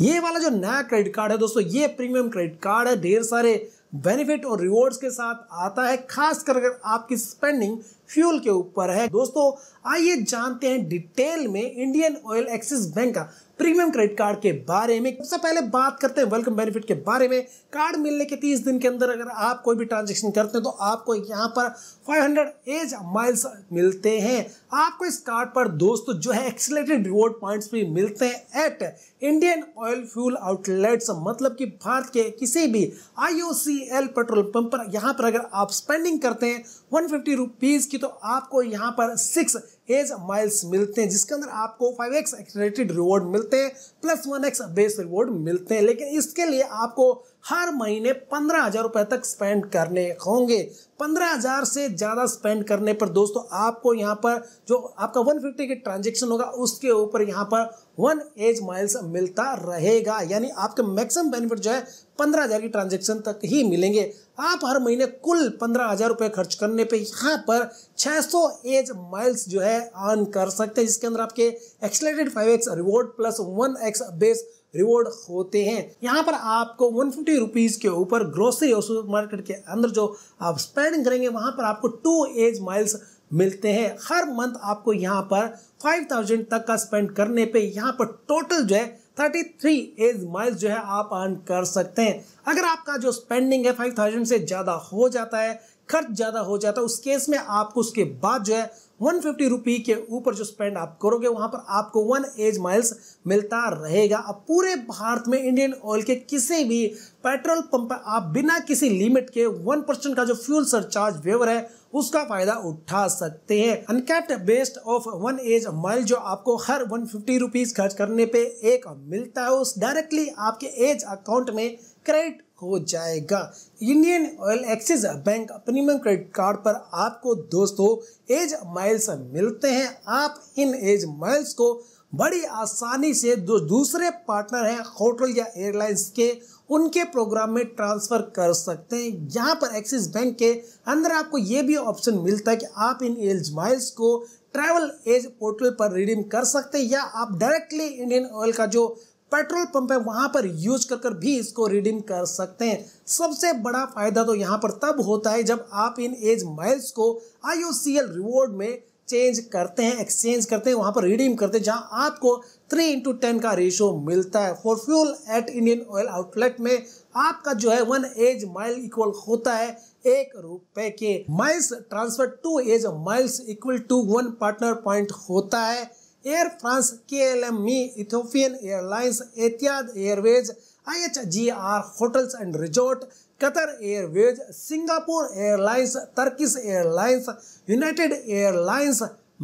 ये वाला जो नया क्रेडिट कार्ड है दोस्तों ये प्रीमियम क्रेडिट कार्ड है ढेर सारे बेनिफिट और रिवॉर्ड्स के साथ आता है खास कर अगर आपकी स्पेंडिंग फ्यूल के ऊपर है दोस्तों आइए जानते हैं डिटेल में इंडियन ऑयल एक्सिस बैंक का प्रीमियम क्रेडिट कार्ड के बारे में सबसे पहले बात करते हैं वेलकम बेनिफिट के बारे में कार्ड मिलने के 30 दिन के अंदर अगर आप कोई भी ट्रांजेक्शन करते हैं तो आपको यहाँ पर 500 एज माइल्स मिलते हैं आपको इस कार्ड पर दोस्तों जो है एक्सलेटेड रिवॉर्ड पॉइंट्स भी मिलते हैं at Indian oil fuel outlets मतलब कि भारत के किसी भी आई पेट्रोल पंप पर यहाँ पर अगर आप स्पेंडिंग करते हैं वन फिफ्टी की तो आपको यहाँ पर सिक्स एज माइल्स मिलते हैं जिसके अंदर आपको फाइव एक्स एक्सलेटेड रिवॉर्ड मिलते हैं plus one X base reward मिलते हैं लेकिन इसके लिए आपको हर महीने पंद्रह हजार रुपए तक स्पेंड करने होंगे पंद्रह हजार से ज़्यादा स्पेंड करने पर दोस्तों आपको यहाँ पर जो आपका वन फिफ्टी के ट्रांजेक्शन होगा उसके ऊपर यहाँ पर वन एज माइल्स मिलता रहेगा यानी आपके मैक्सिमम बेनिफिट जो है पंद्रह हजार की ट्रांजेक्शन तक ही मिलेंगे आप हर महीने कुल पंद्रह हजार रुपए खर्च करने पे यहाँ पर छह सौ एज माइल्स जो है अर्न कर सकते हैं जिसके अंदर आपके accelerated five X reward plus one X base reward होते हैं यहाँ पर आपको वन फिफ्टी रुपीज़ के ऊपर ग्रोसरी और सुपर मार्केट के अंदर जो आप स्पेंडिंग करेंगे वहाँ पर आपको टू एज माइल्स मिलते हैं हर मंथ आपको यहाँ पर फाइव थाउजेंड तक का स्पेंड करने पे यहाँ पर टोटल जो है थर्टी थ्री एज माइल्स जो है आप अर्न कर सकते हैं अगर आपका जो स्पेंडिंग है फाइव थाउजेंड से ज़्यादा हो जाता है खर्च ज़्यादा हो जाता है उस केस में आपको उसके बाद जो है वन फिफ्टी रुपी के ऊपर जो स्पेंड आप करोगे वहां पर आपको वन एज माइल्स मिलता रहेगा अब पूरे भारत में इंडियन ऑयल के किसी भी पेट्रोल पंप पर आप बिना किसी लिमिट के वन परसेंट का जो फ्यूल सरचार्ज वेवर है उसका फायदा उठा सकते हैं uncapped best of one edge mile जो आपको हर वन फिफ्टी रुपीज खर्च करने पे एक मिलता है उस डायरेक्टली आपके एज अकाउंट में क्रेडिट हो जाएगा Indian oil Axis bank premium credit card पर आपको दोस्तों एज माइल्स मिलते हैं आप इन एज माइल्स को बड़ी आसानी से जो दूसरे पार्टनर हैं होटल या एयरलाइंस के उनके प्रोग्राम में ट्रांसफ़र कर सकते हैं यहाँ पर एक्सिस बैंक के अंदर आपको ये भी ऑप्शन मिलता है कि आप इन एज माइल्स को ट्रैवल एज पोर्टल पर रिडीम कर सकते हैं या आप डायरेक्टली इंडियन ऑयल का जो पेट्रोल पंप है वहां पर यूज कर कर भी इसको रिडीम कर सकते हैं सबसे बड़ा फायदा तो यहाँ पर तब होता है जब आप इन एज माइल्स को आई रिवॉर्ड में चेंज करते हैं एक्सचेंज करते हैं वहां पर रिडीम करते हैं जहाँ आपको थ्री इंटू टेन का रेशो मिलता है for fuel at Indian oil outlet में आपका जो है वन एज माइल इक्वल होता है एक रुपए के miles transfer to edge miles equal to one partner point होता है air France K L M मी Ethiopian airlines Etihad airways I H G R hotels and resort Qatar airways Singapore airlines Turkish airlines United airlines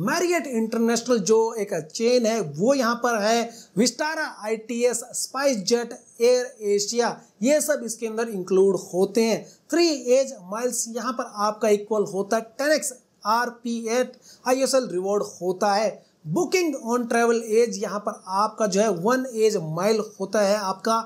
Marriott international जो एक chain है वो यहाँ पर है विस्टारा आईटीएस स्पाइस जेट एयर एशिया ये सब इसके अंदर इंक्लूड होते हैं थ्री एज माइल्स यहाँ पर आपका इक्वल होता है ten X R P at I S L reward होता है बुकिंग ऑन ट्रेवल एज यहाँ पर आपका जो है वन एज माइल होता है आपका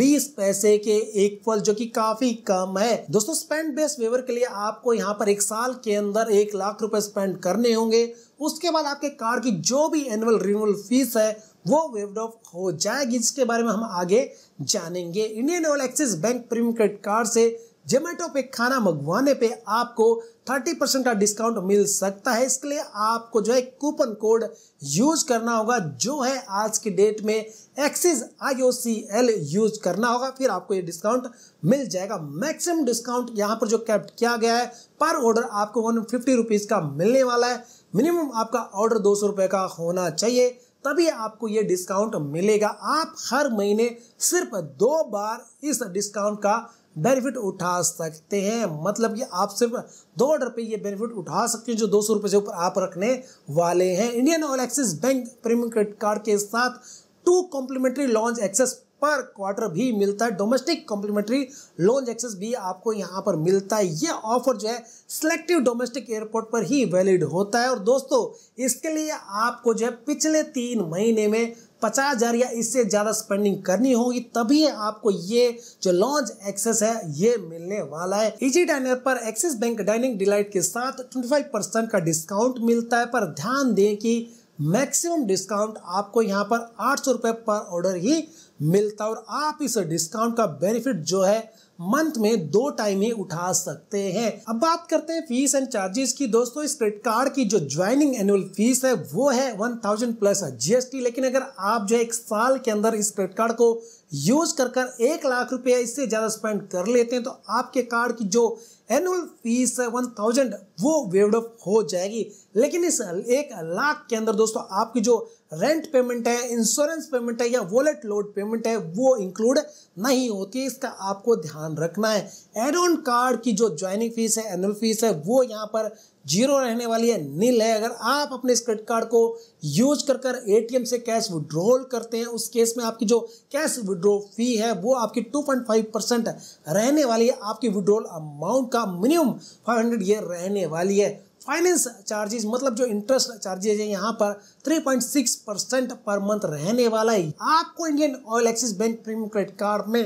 20 पैसे के एक पल जो कि काफी कम है दोस्तों स्पेंड बेस्ड वेवर के लिए आपको यहाँ पर एक साल के अंदर एक लाख रुपए स्पेंड करने होंगे उसके बाद आपके कार की जो भी एनुअल रिन्यूअल फीस है वो वेव ऑफ हो जाएगी जिसके बारे में हम आगे जानेंगे Indian oil Axis bank premium credit card से जोमेटो पे खाना मंगवाने पे आपको 30 परसेंट का डिस्काउंट मिल सकता है इसके लिए आपको जो है कूपन कोड यूज करना होगा जो है आज की डेट में एक्सिस आई यूज करना होगा फिर आपको ये डिस्काउंट मिल जाएगा मैक्सिमम डिस्काउंट यहाँ पर जो कैप्ट किया गया है पर ऑर्डर आपको वन फिफ्टी रुपीज़ का मिलने वाला है मिनिमम आपका ऑर्डर दो सौ का होना चाहिए तभी आपको ये डिस्काउंट मिलेगा आप हर महीने सिर्फ दो बार इस डिस्काउंट का बेनिफिट उठा सकते हैं मतलब कि आप सिर्फ दो ऑर्डर पे ये बेनिफिट उठा सकते हैं जो दो सौ रुपये से ऊपर आप रखने वाले हैं Indian oil Axis bank premium credit card के साथ two complimentary lounge access per quarter भी मिलता है डोमेस्टिक कॉम्प्लीमेंट्री लोन एक्सेस भी आपको यहाँ पर मिलता है ये ऑफर जो है सिलेक्टिव डोमेस्टिक एयरपोर्ट पर ही वैलिड होता है और दोस्तों इसके लिए आपको जो है पिछले तीन महीने में पचास हज़ार या इससे ज़्यादा स्पेंडिंग करनी होगी तभी आपको ये जो लॉन्च एक्सेस है ये मिलने वाला है इजी डाइनर पर एक्सिस बैंक डाइनिंग डिलाइट के साथ 25 परसेंट का डिस्काउंट मिलता है पर ध्यान दें कि मैक्सिमम डिस्काउंट आपको यहाँ पर आठ सौ रुपये पर ऑर्डर ही मिलता और आप इस डिस्काउंट का बेनिफिट जो है मंथ में दो टाइम ही उठा सकते हैं अब बात करते हैं फीस एंड चार्जेस की दोस्तों इस क्रेडिट कार्ड की जो ज्वाइनिंग एनुअल फीस है वो है वन थाउजेंड प्लस जीएसटी लेकिन अगर आप जो है एक साल के अंदर इस क्रेडिट कार्ड को यूज़ कर कर एक लाख रुपया इससे ज़्यादा स्पेंड कर लेते हैं तो आपके कार्ड की जो एनुअल फीस है वन थाउजेंड वो वेवड ऑफ हो जाएगी लेकिन इस एक लाख के अंदर दोस्तों आपकी जो रेंट पेमेंट है इंश्योरेंस पेमेंट है या वॉलेट लोड पेमेंट है वो इंक्लूड नहीं होती है इसका आपको ध्यान रखना है एड ऑन कार्ड की जो ज्वाइनिंग फीस है एनुअल फीस है वो यहाँ पर जीरो रहने वाली है नील है अगर आप अपने इस क्रेडिट कार्ड को यूज कर कर ए से कैश विड्रॉल करते हैं उस केस में आपकी जो कैश विड्रो फी है वो आपकी 2.5 परसेंट रहने वाली है आपकी विड्रॉल अमाउंट का मिनिमम 500 ये रहने वाली है फाइनेंस चार्जेस मतलब जो इंटरेस्ट चार्जेज है यहाँ पर 3.6 परसेंट पर मंथ रहने वाला है आपको Indian oil Axis bank premium credit card में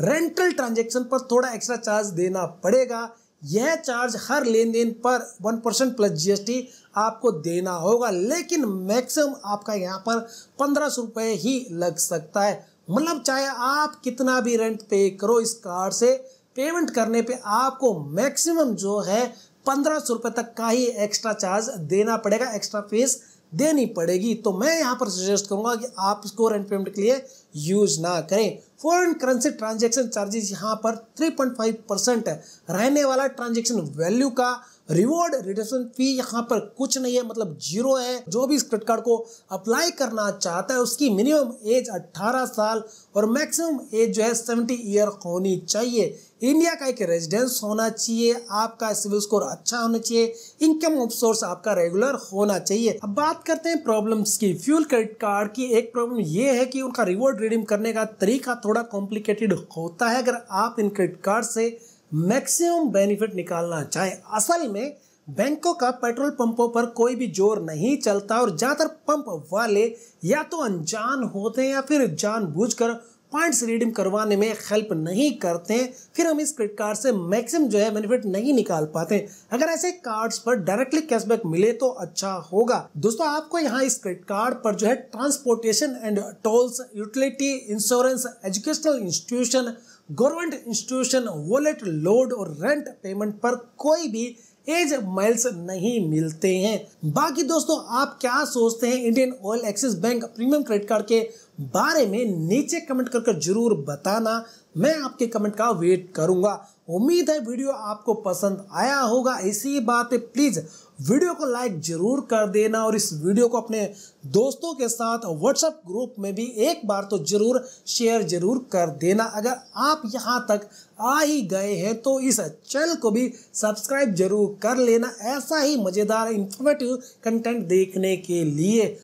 रेंटल ट्रांजेक्शन पर थोड़ा एक्स्ट्रा चार्ज देना पड़ेगा यह चार्ज हर लेन देन पर वन परसेंट प्लस जीएसटी आपको देना होगा लेकिन मैक्सिमम आपका यहाँ पर पंद्रह सौ रुपये ही लग सकता है मतलब चाहे आप कितना भी रेंट पे करो इस कार्ड से पेमेंट करने पे आपको मैक्सिमम जो है पंद्रह सौ रुपये तक का ही एक्स्ट्रा चार्ज देना पड़ेगा एक्स्ट्रा फीस देनी पड़ेगी तो मैं यहाँ पर सजेस्ट करूँगा कि आप इसको रेंट पेमेंट के लिए यूज़ ना करें फॉरेन करेंसी ट्रांजेक्शन चार्जेस यहाँ पर 3.5 परसेंट है रहने वाला ट्रांजेक्शन वैल्यू का रिवॉर्ड रिडक्शन फी यहाँ पर कुछ नहीं है मतलब जीरो है जो भी इस क्रेडिट कार्ड को अप्लाई करना चाहता है उसकी मिनिमम एज 18 साल और मैक्सिमम एज जो है 70 ईयर होनी चाहिए इंडिया का एक रेजिडेंस होना चाहिए आपका सिविल स्कोर अच्छा होना चाहिए इनकम ऑफ सोर्स आपका रेगुलर होना चाहिए अब बात करते हैं प्रॉब्लम्स की फ्यूल क्रेडिट कार्ड की एक प्रॉब्लम ये है कि उनका रिवॉर्ड रिडीम करने का तरीका थोड़ा कॉम्प्लिकेटेड होता है अगर आप इन क्रेडिट कार्ड से मैक्सिमम बेनिफिट निकालना चाहें असल में बैंकों का पेट्रोल पंपों पर कोई भी जोर नहीं चलता और ज़्यादातर पंप वाले या तो अनजान होते हैं या फिर जानबूझकर पॉइंट्स रिडीम करवाने में हेल्प नहीं करते फिर हम इस क्रेडिट कार्ड से मैक्सिम जो है बेनिफिट नहीं निकाल पाते अगर ऐसे कार्ड्स पर डायरेक्टली कैशबैक मिले तो अच्छा होगा दोस्तों आपको यहाँ इस क्रेडिट कार्ड पर जो है transportation and tolls utility insurance educational institution government institution wallet load और रेंट पेमेंट पर कोई भी एज माइल्स नहीं मिलते हैं बाकी दोस्तों आप क्या सोचते हैं Indian oil Axis bank premium credit card के बारे में नीचे कमेंट करके जरूर बताना मैं आपके कमेंट का वेट करूंगा उम्मीद है वीडियो आपको पसंद आया होगा इसी बात प्लीज़ वीडियो को लाइक जरूर कर देना और इस वीडियो को अपने दोस्तों के साथ व्हाट्सएप ग्रुप में भी एक बार तो जरूर शेयर जरूर कर देना अगर आप यहाँ तक आ ही गए हैं तो इस चैनल को भी सब्सक्राइब जरूर कर लेना ऐसा ही मज़ेदार इंफॉर्मेटिव कंटेंट देखने के लिए